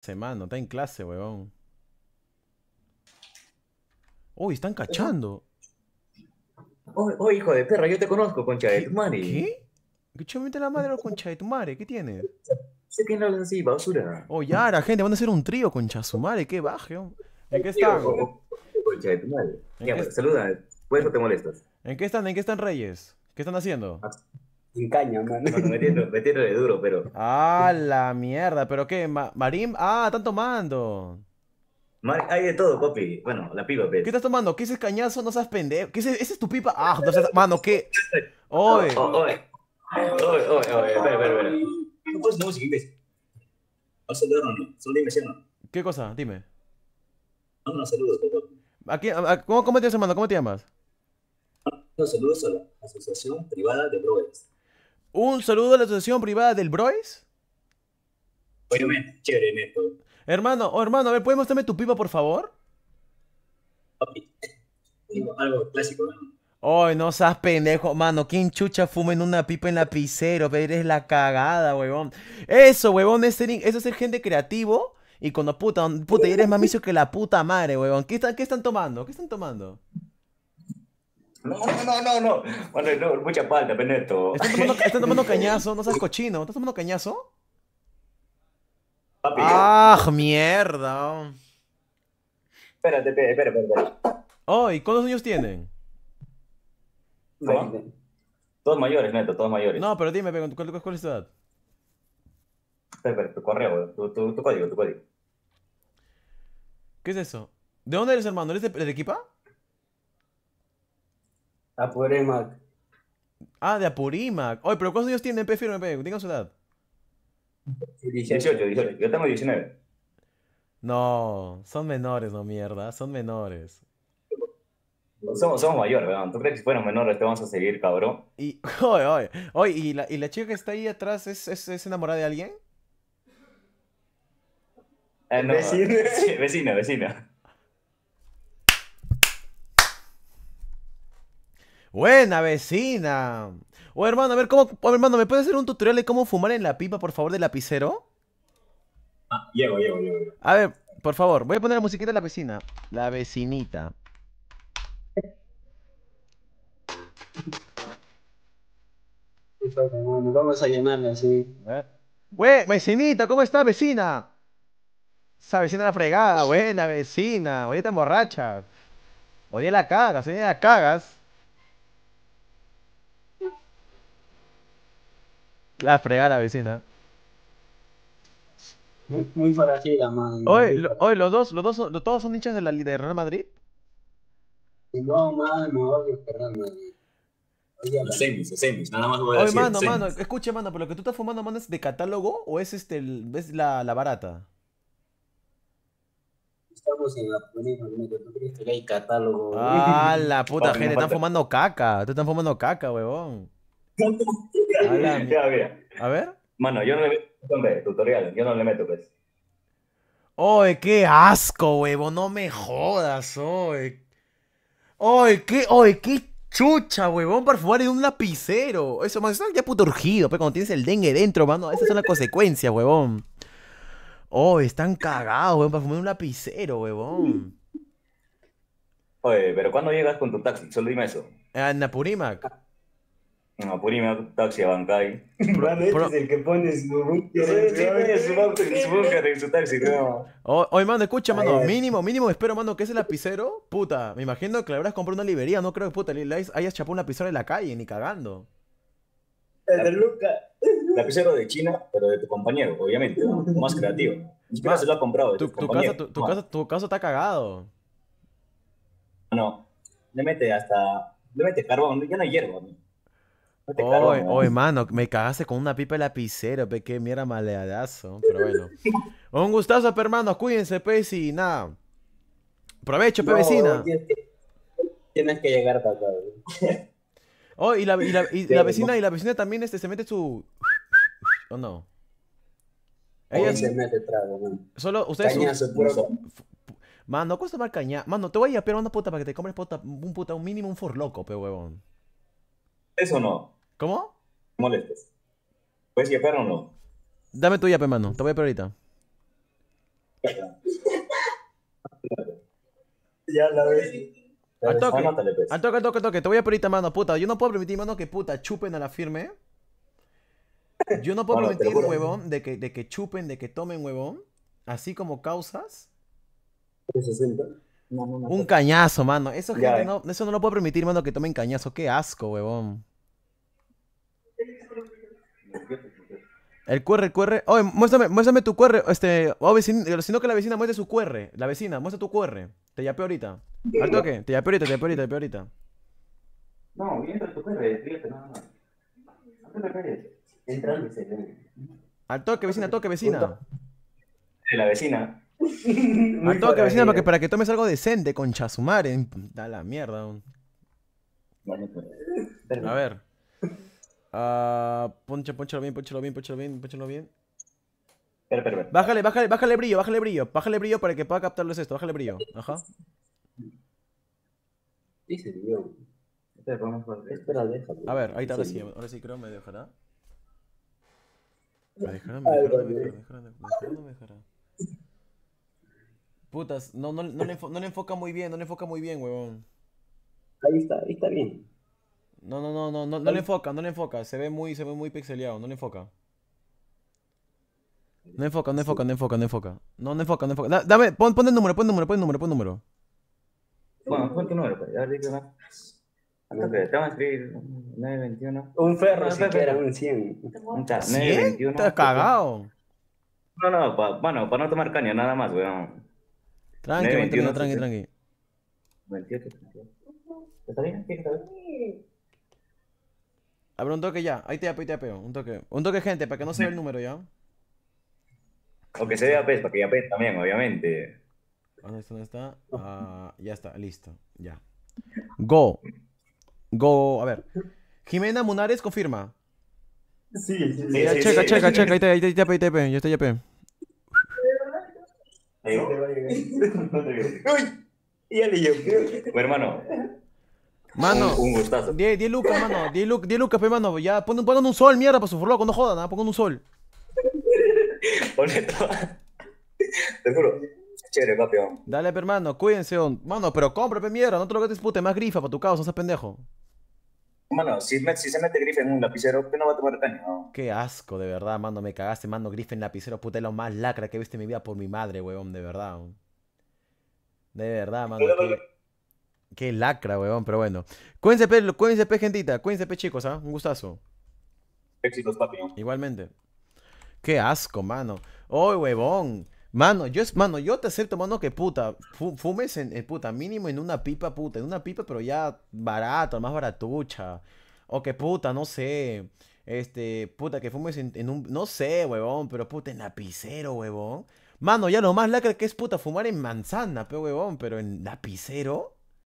Semana, está en clase, huevón. Uy, están cachando. Oh, oh, hijo de perra, yo te conozco, concha de tu madre. ¿Qué? chumete la madre, concha de tu madre, ¿qué tiene? Se tiene no así, basura. Oh, ya, la gente, van a hacer un trío, concha su madre, qué baje. Oh. ¿En qué están? Oh, concha de tu madre. Ya, pues, saluda, por eso te molestas. ¿En qué están? ¿En qué están Reyes? ¿Qué están haciendo? Ah, en caña, mano. Bueno, metiendo de duro, pero. Ah, la mierda. ¿Pero qué? Marim. ¿Marín? Ah, están tomando. hay de todo, papi. Bueno, la pipa, pero. Pues. ¿Qué estás tomando? ¿Qué es ese cañazo? No seas pendejo. ¿Qué es e-, ¿Esa es tu pipa? Ah, no seas. Mano, ¿qué? Hoy, hoy, oye, oye. Espera, espera, espera. No puedes ¿Qué cosa? Dime. No, no, saludos, Aquí, ¿cómo, ¿Cómo te llamas, mano? ¿Cómo te llamas? saludos a la Asociación Privada de Brothers. Un saludo a la asociación privada del Brois. Oye, chévere, Hermano, oh, hermano, a ver, ¿puedes mostrarme tu pipa, por favor? Algo clásico, ¿no? Ay, no seas pendejo, mano. ¿Quién chucha fuma en una pipa en lapicero? Pero eres la cagada, huevón. Eso, huevón, es eso es ser gente creativo. Y cuando puta, puta, eres más que la puta madre, huevón. ¿Qué, ¿Qué están tomando? ¿Qué están tomando? No, no, no, no. Bueno, no, mucha falta, Peneto. ¿Estás tomando, cañazo? ¿No seas cochino? ¿Estás tomando cañazo? ¡Ah, mierda! Espérate, espérate, espérate. Oh, ¿y cuántos años tienen? Todos mayores, Neto, todos mayores. No, pero dime, ¿cuál, cuál, es tu edad? Espera, espera, tu correo, tu, código, tu código. ¿Qué es eso? ¿De dónde eres, hermano? ¿Eres de, de Apurímac. Ah, de Apurímac. Oye, pero ¿cuántos años tiene MP Firme? su edad. 18, 18. Yo tengo 19. No, son menores, no mierda. Son menores. Somos, mayores, ¿verdad? ¿Tú crees que si fuéramos menores te vamos a seguir, cabrón? Y, oye, oye, ¿y la, y la chica que está ahí atrás es, es, es enamorada de alguien? Eh, vecina. vecina, vecina. Buena vecina. O hermano, a ver cómo. hermano, ¿me puedes hacer un tutorial de cómo fumar en la pipa, por favor, de lapicero? Ah, llego, llego, llego. A ver, por favor, voy a poner la musiquita de la vecina. La vecinita. Vamos a llenarla, así. vecinita, ¿cómo está, vecina? Esa vecina la fregada, buena vecina. Oye, está borracha. Oye, la cagas, oye, la cagas. La fregada vecina. Muy, muy parecida, Oye, oye, los dos, los dos, todos son hinchas de la de Real Madrid. No, mano, odio Real Madrid. Los semis, semis, nada más voy a Oye, mano, mano, escuche, mano, pero lo que tú estás fumando, mano, es de catálogo o es este, el, es la, la barata? Estamos en la que hay este catálogo. Ah, la puta gente, están fumando caca, te están fumando caca, huevón. A ver. Mano, yo no le meto tutorial, yo no le meto, pues. Oye, qué asco, huevo, no me jodas, oye. Oye, qué, oye, qué chucha, huevón, para fumar en un lapicero. Eso, man, eso ya puto urgido, pero pues, cuando tienes el dengue dentro, mano, esas son las consecuencias, huevón. Oh, están cagados, huevón, para fumar en un lapicero, huevón. Oye, pero ¿cuándo llegas con tu taxi? Solo dime eso. Ah, en Napurímac no, Purim, taxi a Bancay. Pro... Este es el que pone su búnker en su taxi. Oye, mano, escucha, mano. Mínimo, mínimo, espero, mano, que ese lapicero. Puta, me imagino que le habrás comprado una librería. No creo que, puta, le hayas chapado un lapicero en la calle, ni cagando. De Luca. Lapicero de China, pero de tu compañero, obviamente. Más creativo. Más se lo ha comprado. tu, casa, tu, ah. casa, tu casa está cagado. No, le mete hasta. Le mete carbón, ya no hay hierba. ¿no? Oye, oh, oh, mano, me cagaste con una pipa de lapicero, pe, que mierda maleadazo. Pero bueno. Un gustazo, pe, hermano. Cuídense, pe, y nada. Provecho, pe, vecina. Tienes que, llegar para acá, oh, y la, vecina, y la vecina también este, se mete su... ¿O no? Ella se mete trago, man. Solo ustedes... Cañazo, su... Mano, ¿cuesta más caña? Mano, te voy a ir a una puta para que te compres un puta, un mínimo un forloco, pe, huevón eso no? ¿Cómo? ¿Molestes? ¿Puedes yapear o no? Dame tu yape, mano. Te voy a yapear ahorita. ya la ves. Pues. Al toque, al toque, al toque, te voy a pedir mano, puta. Yo no puedo permitir, mano, que puta chupen a la firme. Yo no puedo permitir, huevón, de que, de que chupen, de que tomen, huevón. Así como causas. No, un cañazo, mano. Eso, no, eso no lo puedo permitir, mano, que tomen cañazo. Qué asco, huevón. El QR, QR. Oye, muéstrame, muéstrame tu QR. Este, oh, vecino, sino que la vecina muestre su QR. La vecina, muestra tu QR. Te ya ahorita. Al toque, te ya ahorita, te llame ahorita, te llame ahorita. No, entra tu QR, fíjate nada más. No te crees. Entra al toque, vecina, toque, vecina. la vecina. al toque, vecina, porque para que tomes algo decente, con chasumar. Da la mierda. Pues. A ver. Uh, poncha, ponchalo bien, ponchalo bien, ponchalo bien, ponchalo bien. Espera, espera, Bájale, bájale, bájale brillo, bájale brillo. Bájale brillo para que pueda captarles esto, bájale brillo. Ajá. Dice, tío. Espera, a déjalo. A ver, ahí está, ahora sí, ahora sí creo me dejará. Me dejará, me dejará, me dejará, me dejará, me dejará, Putas, no, no, no, le no le enfoca muy bien, no le enfoca muy bien, huevón. Ahí está, ahí está bien. No, no, no, no, no, le enfoca, no le enfoca. Se ve muy, se ve muy pixeleado, no le enfoca. No enfoca, no enfoca, no enfoca, no enfoca. No, no enfoca, no enfoca. dame, pon, pon el número, pon el número, pon el número, pon el número. Bueno, pon tu número, pues. A ver, más. Te van a escribir 921. Un ferro, un 100. Un 921. Estás cagado. No, no, bueno, para no tomar caña, nada más, weón. Tranqui, 21, tranqui, tranqui. 28, ¿Está bien? ¿Qué está bien? Abre un toque ya. Ahí te apeo, ahí te apeo. Un toque. Un toque, gente, para que no se vea el número ya. O que se vea pez, pues, para que ya pez también, obviamente. ¿Dónde está? ¿Dónde está? Ah, ya está, listo. Ya. Go. Go. A ver. Jimena Munares confirma. Sí, sí, sí. Mira, checa, checa, checa. Ahí te, ahí te, ahí te, Yo estoy pe. Uy, ya le yo. hermano, Mano, 10, lucas, mano. 10 lucas, 10 lucas, mano. Ya, pongan pon un sol, mierda, para su furloco. No jodan, nada, ah, pongan un sol. Pone esto, Te juro. Chévere, papi. Vamos. Dale, pero, hermano. Cuídense, Mano, pero cómprate, mierda. No te lo que te dispute. Más grifa para tu causa, no seas pendejo. Mano, si, se mete grifa en un lapicero, ¿qué no va a tomar el No? Qué asco, de verdad, mano. Me cagaste, mano. Grifa en lapicero, puta, es lo más lacra que viste en mi vida por mi madre, weón. De verdad, De verdad, mano. Qué lacra, weón, pero bueno. Cuídense, gente. cuídense, pe, Cuídense, chicos, ¿ah? Un gustazo. Éxitos, papi. Igualmente. Qué asco, mano. ¡Oh, huevón! Mano, yo, es, mano, yo te acepto, mano, que puta, fumes en, eh, puta, mínimo en una pipa, puta, en una pipa, pero ya barato, más baratucha. O que puta, no sé. Este, puta, que fumes en, en un, no sé, huevón, pero puta, en lapicero, huevón. Mano, ya lo más lacra que es puta fumar en manzana, pero huevón, pero en lapicero.